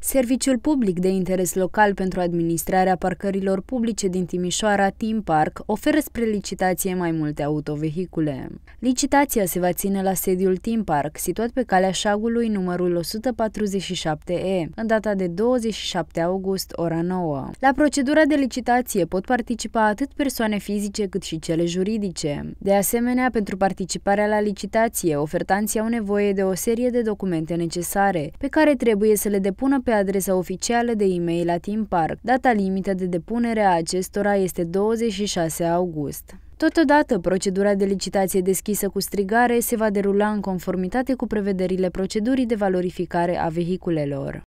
Serviciul public de interes local pentru administrarea parcărilor publice din Timișoara, Tim Park, oferă spre licitație mai multe autovehicule. Licitația se va ține la sediul Tim Park, situat pe calea șagului numărul 147E, în data de 27 august, ora 9. La procedura de licitație pot participa atât persoane fizice cât și cele juridice. De asemenea, pentru participarea la licitație, ofertanții au nevoie de o serie de documente necesare, pe care trebuie să le depună pe adresa oficială de e-mail la Team Park. Data limită de depunere a acestora este 26 august. Totodată, procedura de licitație deschisă cu strigare se va derula în conformitate cu prevederile procedurii de valorificare a vehiculelor.